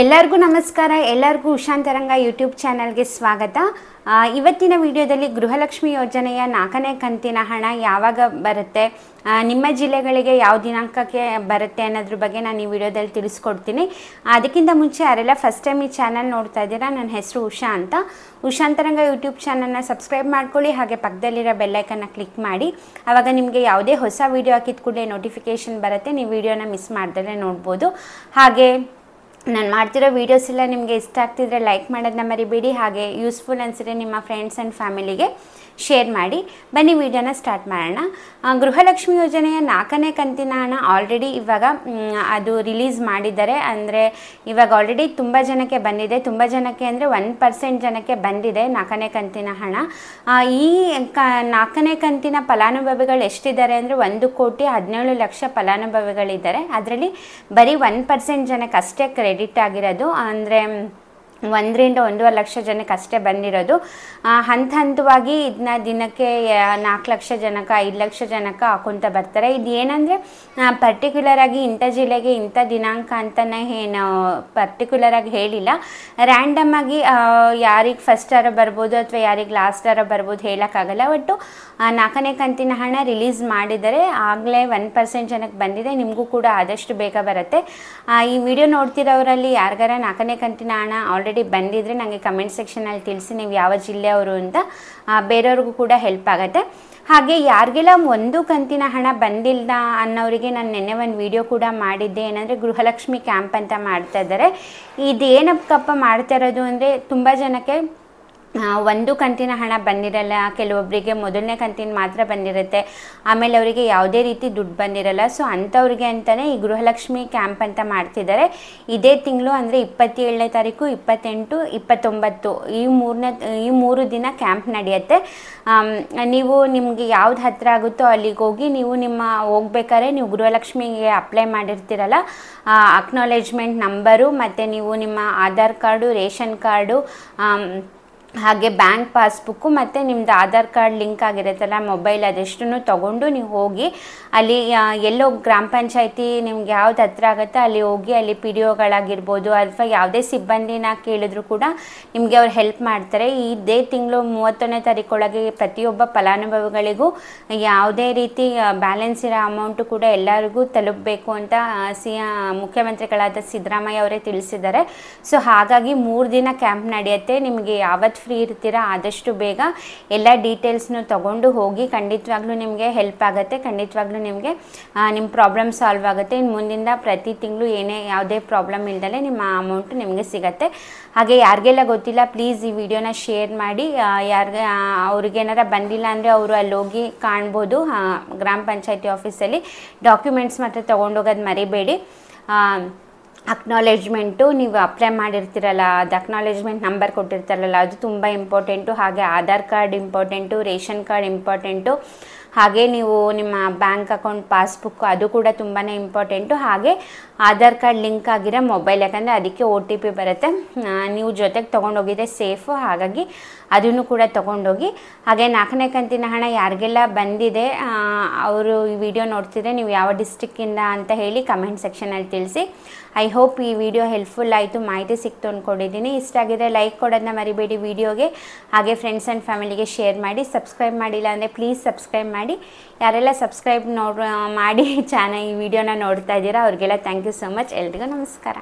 ಎಲ್ಲರಿಗೂ ನಮಸ್ಕಾರ ಎಲ್ಲರಿಗೂ ಉಷಾಂತರಂಗ ಯೂಟ್ಯೂಬ್ ಚಾನಲ್ಗೆ ಸ್ವಾಗತ ಇವತ್ತಿನ ವಿಡಿಯೋದಲ್ಲಿ ಗೃಹಲಕ್ಷ್ಮಿ ಯೋಜನೆಯ ನಾಲ್ಕನೇ ಕಂತಿನ ಹಣ ಯಾವಾಗ ಬರುತ್ತೆ ನಿಮ್ಮ ಜಿಲ್ಲೆಗಳಿಗೆ ಯಾವ ದಿನಾಂಕಕ್ಕೆ ಬರುತ್ತೆ ಅನ್ನೋದ್ರ ಬಗ್ಗೆ ನಾನು ಈ ವಿಡಿಯೋದಲ್ಲಿ ತಿಳಿಸ್ಕೊಡ್ತೀನಿ ಅದಕ್ಕಿಂತ ಮುಂಚೆ ಯಾರೆಲ್ಲ ಫಸ್ಟ್ ಟೈಮ್ ಈ ಚಾನಲ್ ನೋಡ್ತಾ ಇದ್ದೀರಾ ನನ್ನ ಹೆಸರು ಉಷಾ ಅಂತ ಉಷಾಂತರಂಗ ಯೂಟ್ಯೂಬ್ ಚಾನಲ್ನ ಸಬ್ಸ್ಕ್ರೈಬ್ ಮಾಡ್ಕೊಳ್ಳಿ ಹಾಗೆ ಪಕ್ಕದಲ್ಲಿರೋ ಬೆಲ್ಲೈಕನ್ನ ಕ್ಲಿಕ್ ಮಾಡಿ ಆವಾಗ ನಿಮಗೆ ಯಾವುದೇ ಹೊಸ ವೀಡಿಯೋ ಹಾಕಿದ ಕೂಡಲೇ ನೋಟಿಫಿಕೇಷನ್ ಬರುತ್ತೆ ನೀವು ವಿಡಿಯೋನ ಮಿಸ್ ಮಾಡ್ದಲೇ ನೋಡ್ಬೋದು ಹಾಗೆ ನಾನು ಮಾಡ್ತಿರೋ ವೀಡಿಯೋಸ್ ಎಲ್ಲ ನಿಮಗೆ ಇಷ್ಟ ಆಗ್ತಿದ್ರೆ ಲೈಕ್ ಮಾಡೋದನ್ನ ಮರಿಬೇಡಿ ಹಾಗೆ ಯೂಸ್ಫುಲ್ ಅನಿಸಿದ್ರೆ ನಿಮ್ಮ ಫ್ರೆಂಡ್ಸ್ ಆ್ಯಂಡ್ ಫ್ಯಾಮಿಲಿಗೆ ಶೇರ್ ಮಾಡಿ ಬನ್ನಿ ವಿಡಿಯೋನ ಸ್ಟಾರ್ಟ್ ಮಾಡೋಣ ಗೃಹಲಕ್ಷ್ಮಿ ಯೋಜನೆಯ ನಾಲ್ಕನೇ ಕಂತಿನ ಹಣ ಆಲ್ರೆಡಿ ಇವಾಗ ಅದು ರಿಲೀಸ್ ಮಾಡಿದ್ದಾರೆ ಅಂದರೆ ಇವಾಗ ಆಲ್ರೆಡಿ ತುಂಬ ಜನಕ್ಕೆ ಬಂದಿದೆ ತುಂಬ ಜನಕ್ಕೆ ಅಂದರೆ ಒನ್ ಪರ್ಸೆಂಟ್ ಜನಕ್ಕೆ ಬಂದಿದೆ ನಾಲ್ಕನೇ ಕಂತಿನ ಹಣ ಈ ಕ ನಾಲ್ಕನೇ ಕಂತಿನ ಫಲಾನುಭವಿಗಳು ಎಷ್ಟಿದ್ದಾರೆ ಅಂದರೆ ಒಂದು ಕೋಟಿ ಹದಿನೇಳು ಲಕ್ಷ ಫಲಾನುಭವಿಗಳಿದ್ದಾರೆ ಅದರಲ್ಲಿ ಬರೀ ಒನ್ ಪರ್ಸೆಂಟ್ ಜನಕ್ಕೆ ಅಷ್ಟೇ ಎಡಿಟ್ ಆಗಿರೋದು ಅಂದರೆ ಒಂದರಿಂದ ಒಂದೂವರೆ ಲಕ್ಷ ಜನಕ್ಕೆ ಅಷ್ಟೇ ಬಂದಿರೋದು ಹಂತ ಹಂತವಾಗಿ ಇದನ್ನ ದಿನಕ್ಕೆ ನಾಲ್ಕು ಲಕ್ಷ ಜನಕ್ಕೆ ಐದು ಲಕ್ಷ ಜನಕ್ಕೆ ಹಾಕೊಂತ ಬರ್ತಾರೆ ಇದು ಏನಂದರೆ ಆಗಿ ಇಂಥ ಜಿಲ್ಲೆಗೆ ಇಂಥ ದಿನಾಂಕ ಅಂತಲೇ ಏನು ಪರ್ಟಿಕ್ಯುಲರಾಗಿ ಹೇಳಿಲ್ಲ ರ್ಯಾಂಡಮ್ ಆಗಿ ಯಾರಿಗೆ ಫಸ್ಟ್ ಆರ ಬರ್ಬೋದು ಅಥವಾ ಯಾರಿಗೆ ಲಾಸ್ಟ್ ಆರ ಬರ್ಬೋದು ಹೇಳೋಕ್ಕಾಗಲ್ಲ ಒಟ್ಟು ನಾಲ್ಕನೇ ಕಂತಿನ ಹಣ ರಿಲೀಸ್ ಮಾಡಿದರೆ ಆಗಲೇ ಒನ್ ಪರ್ಸೆಂಟ್ ಜನಕ್ಕೆ ಬಂದಿದೆ ನಿಮಗೂ ಕೂಡ ಆದಷ್ಟು ಬೇಗ ಬರುತ್ತೆ ಈ ವಿಡಿಯೋ ನೋಡ್ತಿರೋರಲ್ಲಿ ಯಾರಿಗಾರ ನಾಲ್ಕನೇ ಕಂತಿನ ಹಣ ಆಲ್ರೆಡಿ ಆಲ್ರೆಡಿ ಬಂದಿದ್ರೆ ನನಗೆ ಕಮೆಂಟ್ ಸೆಕ್ಷನಲ್ಲಿ ತಿಳಿಸಿ ನೀವು ಯಾವ ಜಿಲ್ಲೆಯವರು ಅಂತ ಬೇರೆಯವ್ರಿಗೂ ಕೂಡ ಹೆಲ್ಪ್ ಆಗುತ್ತೆ ಹಾಗೆ ಯಾರಿಗೆಲ್ಲ ಒಂದು ಕಂತಿನ ಹಣ ಬಂದಿಲ್ಲ ಅನ್ನೋರಿಗೆ ನಾನು ನೆನ್ನೆ ಒಂದು ವಿಡಿಯೋ ಕೂಡ ಮಾಡಿದ್ದೆ ಏನಂದರೆ ಗೃಹಲಕ್ಷ್ಮಿ ಕ್ಯಾಂಪ್ ಅಂತ ಮಾಡ್ತಾ ಇದ್ದಾರೆ ಇದೇನಪ್ಪ ಮಾಡ್ತಾ ಇರೋದು ಅಂದರೆ ತುಂಬ ಜನಕ್ಕೆ ಒಂದು ಕಂತಿನ ಹಣ ಬಂದಿರಲ್ಲ ಕೆಲವೊಬ್ಬರಿಗೆ ಮೊದಲನೇ ಕಂತಿನ ಮಾತ್ರ ಬಂದಿರುತ್ತೆ ಆಮೇಲೆ ಅವರಿಗೆ ಯಾವುದೇ ರೀತಿ ದುಡ್ಡು ಬಂದಿರಲ್ಲ ಸೊ ಅಂಥವ್ರಿಗೆ ಅಂತಲೇ ಈ ಗೃಹಲಕ್ಷ್ಮಿ ಕ್ಯಾಂಪ್ ಅಂತ ಮಾಡ್ತಿದ್ದಾರೆ ಇದೇ ತಿಂಗಳು ಅಂದರೆ ಇಪ್ಪತ್ತೇಳನೇ ತಾರೀಕು ಇಪ್ಪತ್ತೆಂಟು ಇಪ್ಪತ್ತೊಂಬತ್ತು ಈ ಮೂರನೇ ಈ ಮೂರು ದಿನ ಕ್ಯಾಂಪ್ ನಡೆಯುತ್ತೆ ನೀವು ನಿಮಗೆ ಯಾವ್ದು ಹತ್ತಿರ ಆಗುತ್ತೋ ಅಲ್ಲಿಗೆ ಹೋಗಿ ನೀವು ನಿಮ್ಮ ಹೋಗ್ಬೇಕಾದ್ರೆ ನೀವು ಗೃಹಲಕ್ಷ್ಮಿಗೆ ಅಪ್ಲೈ ಮಾಡಿರ್ತೀರಲ್ಲ ಅಕ್ನಾಲೇಜ್ಮೆಂಟ್ ನಂಬರು ಮತ್ತು ನೀವು ನಿಮ್ಮ ಆಧಾರ್ ಕಾರ್ಡು ರೇಷನ್ ಕಾರ್ಡು ಹಾಗೆ ಬ್ಯಾಂಕ್ ಪಾಸ್ಬುಕ್ಕು ಮತ್ತು ನಿಮ್ಮದು ಆಧಾರ್ ಕಾರ್ಡ್ ಲಿಂಕ್ ಆಗಿರುತ್ತಲ್ಲ ಮೊಬೈಲ್ ಅದೆಷ್ಟನ್ನು ತೊಗೊಂಡು ನೀವು ಹೋಗಿ ಅಲ್ಲಿ ಎಲ್ಲೋ ಗ್ರಾಮ ಪಂಚಾಯತಿ ನಿಮ್ಗೆ ಯಾವ್ದು ಹತ್ರ ಆಗುತ್ತೋ ಅಲ್ಲಿ ಹೋಗಿ ಅಲ್ಲಿ ಪಿ ಡಿ ಒಗಳಾಗಿರ್ಬೋದು ಅಥವಾ ಯಾವುದೇ ಸಿಬ್ಬಂದಿನ ಕೇಳಿದ್ರು ಕೂಡ ನಿಮಗೆ ಅವ್ರು ಹೆಲ್ಪ್ ಮಾಡ್ತಾರೆ ಇದೇ ತಿಂಗಳು ಮೂವತ್ತೊಂದನೇ ತಾರೀಕೊಳಗೆ ಪ್ರತಿಯೊಬ್ಬ ಫಲಾನುಭವಿಗಳಿಗೂ ಯಾವುದೇ ರೀತಿ ಬ್ಯಾಲೆನ್ಸ್ ಇರೋ ಅಮೌಂಟು ಕೂಡ ಎಲ್ಲರಿಗೂ ತಲುಪಬೇಕು ಅಂತ ಸಿ ಮುಖ್ಯಮಂತ್ರಿಗಳಾದ ಸಿದ್ದರಾಮಯ್ಯ ಅವರೇ ತಿಳಿಸಿದ್ದಾರೆ ಸೊ ಹಾಗಾಗಿ ಮೂರು ದಿನ ಕ್ಯಾಂಪ್ ನಡೆಯುತ್ತೆ ನಿಮಗೆ ಯಾವತ್ತು ಫ್ರೀ ಇರ್ತೀರ ಆದಷ್ಟು ಬೇಗ ಎಲ್ಲ ಡೀಟೇಲ್ಸ್ನು ತೊಗೊಂಡು ಹೋಗಿ ಖಂಡಿತವಾಗ್ಲೂ ನಿಮಗೆ ಹೆಲ್ಪ್ ಆಗುತ್ತೆ ಖಂಡಿತವಾಗ್ಲೂ ನಿಮಗೆ ನಿಮ್ಮ ಪ್ರಾಬ್ಲಮ್ ಸಾಲ್ವ್ ಆಗುತ್ತೆ ಇನ್ನು ಮುಂದಿಂದ ಪ್ರತಿ ತಿಂಗಳು ಏನೇ ಯಾವುದೇ ಪ್ರಾಬ್ಲಮ್ ಇಲ್ದಲೇ ನಿಮ್ಮ ಅಮೌಂಟ್ ನಿಮಗೆ ಸಿಗತ್ತೆ ಹಾಗೆ ಯಾರಿಗೆಲ್ಲ ಗೊತ್ತಿಲ್ಲ ಪ್ಲೀಸ್ ಈ ವಿಡಿಯೋನ ಶೇರ್ ಮಾಡಿ ಯಾರಿಗೆ ಅವ್ರಿಗೇನಾರ ಬಂದಿಲ್ಲ ಅಂದರೆ ಅವರು ಅಲ್ಲಿ ಹೋಗಿ ಕಾಣ್ಬೋದು ಗ್ರಾಮ ಪಂಚಾಯತಿ ಆಫೀಸಲ್ಲಿ ಡಾಕ್ಯುಮೆಂಟ್ಸ್ ಮಾತ್ರ ತೊಗೊಂಡೋಗೋದು ಮರಿಬೇಡಿ ಅಕ್ನಾಲೇಜ್ಮೆಂಟು ನೀವು ಅಪ್ಲೈ ಮಾಡಿರ್ತೀರಲ್ಲ ಅದು ಅಕ್ನಾಲೇಜ್ಮೆಂಟ್ ನಂಬರ್ ಕೊಟ್ಟಿರ್ತಾರಲ್ಲ ಅದು ತುಂಬ ಇಂಪಾರ್ಟೆಂಟು ಹಾಗೆ Aadhaar card important ration card important ಹಾಗೆ ನೀವು ನಿಮ್ಮ ಬ್ಯಾಂಕ್ ಅಕೌಂಟ್ ಪಾಸ್ಬುಕ್ ಅದು ಕೂಡ ತುಂಬಾ ಇಂಪಾರ್ಟೆಂಟು ಹಾಗೆ ಆಧಾರ್ ಕಾರ್ಡ್ ಲಿಂಕ್ ಆಗಿರೋ ಮೊಬೈಲ್ ಯಾಕಂದರೆ ಅದಕ್ಕೆ ಓ ಟಿ ಪಿ ಬರುತ್ತೆ ನೀವು ಜೊತೆಗೆ ತೊಗೊಂಡೋಗಿದ್ರೆ ಸೇಫು ಹಾಗಾಗಿ ಅದನ್ನು ಕೂಡ ತೊಗೊಂಡೋಗಿ ಹಾಗೆ ನಾಲ್ಕನೇ ಕಂತಿನ ಹಣ ಯಾರಿಗೆಲ್ಲ ಬಂದಿದೆ ಅವರು ಈ ವಿಡಿಯೋ ನೋಡ್ತಿದ್ರೆ ನೀವು ಯಾವ ಡಿಸ್ಟಿಕ್ಕಿಂದ ಅಂತ ಹೇಳಿ ಕಮೆಂಟ್ ಸೆಕ್ಷನಲ್ಲಿ ತಿಳಿಸಿ ಐ ಹೋಪ್ ಈ ವಿಡಿಯೋ ಹೆಲ್ಪ್ಫುಲ್ ಆಯಿತು ಮಾಹಿತಿ ಸಿಕ್ತು ಅಂದ್ಕೊಂಡಿದ್ದೀನಿ ಇಷ್ಟ ಆಗಿದ್ರೆ ಲೈಕ್ ಕೊಡೋದನ್ನ ಮರಿಬೇಡಿ ವಿಡಿಯೋಗೆ ಹಾಗೆ ಫ್ರೆಂಡ್ಸ್ ಆ್ಯಂಡ್ ಫ್ಯಾಮಿಲಿಗೆ ಶೇರ್ ಮಾಡಿ ಸಬ್ಸ್ಕ್ರೈಬ್ ಮಾಡಿಲ್ಲ ಅಂದರೆ ಪ್ಲೀಸ್ ಸಬ್ಸ್ಕ್ರೈಬ್ ಮಾಡಿ ಮಾಡಿ ಯಾರೆಲ್ಲ ಸಬ್ಸ್ಕ್ರೈಬ್ ನೋಡ್ ಮಾಡಿ ಚಾನಲ್ ಈ ವಿಡಿಯೋನ ನೋಡ್ತಾ ಇದ್ದೀರಾ ಅವ್ರಿಗೆಲ್ಲ ಥ್ಯಾಂಕ್ ಯು ಸೊ ಮಚ್ ಎಲ್ರಿಗೂ ನಮಸ್ಕಾರ